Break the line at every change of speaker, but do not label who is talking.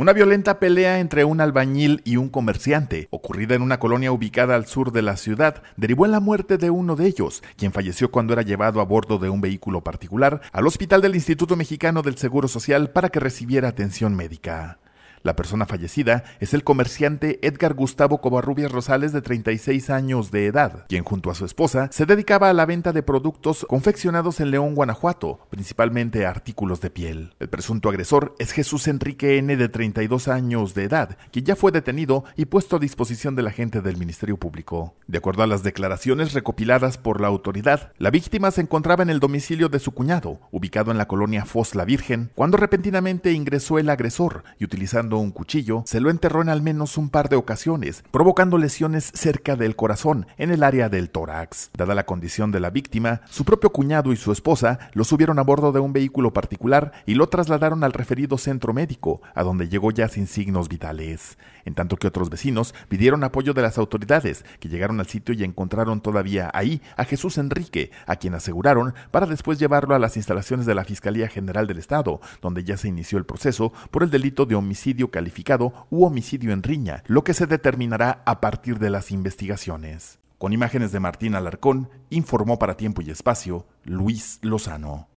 Una violenta pelea entre un albañil y un comerciante, ocurrida en una colonia ubicada al sur de la ciudad, derivó en la muerte de uno de ellos, quien falleció cuando era llevado a bordo de un vehículo particular al hospital del Instituto Mexicano del Seguro Social para que recibiera atención médica. La persona fallecida es el comerciante Edgar Gustavo Covarrubias Rosales de 36 años de edad, quien junto a su esposa se dedicaba a la venta de productos confeccionados en León, Guanajuato, principalmente artículos de piel. El presunto agresor es Jesús Enrique N de 32 años de edad, quien ya fue detenido y puesto a disposición de la gente del Ministerio Público. De acuerdo a las declaraciones recopiladas por la autoridad, la víctima se encontraba en el domicilio de su cuñado, ubicado en la colonia Foz la Virgen, cuando repentinamente ingresó el agresor y utilizando un cuchillo, se lo enterró en al menos un par de ocasiones, provocando lesiones cerca del corazón, en el área del tórax. Dada la condición de la víctima, su propio cuñado y su esposa lo subieron a bordo de un vehículo particular y lo trasladaron al referido centro médico, a donde llegó ya sin signos vitales. En tanto que otros vecinos pidieron apoyo de las autoridades, que llegaron al sitio y encontraron todavía ahí a Jesús Enrique, a quien aseguraron para después llevarlo a las instalaciones de la Fiscalía General del Estado, donde ya se inició el proceso por el delito de homicidio calificado u homicidio en riña, lo que se determinará a partir de las investigaciones. Con imágenes de Martín Alarcón, informó para Tiempo y Espacio Luis Lozano.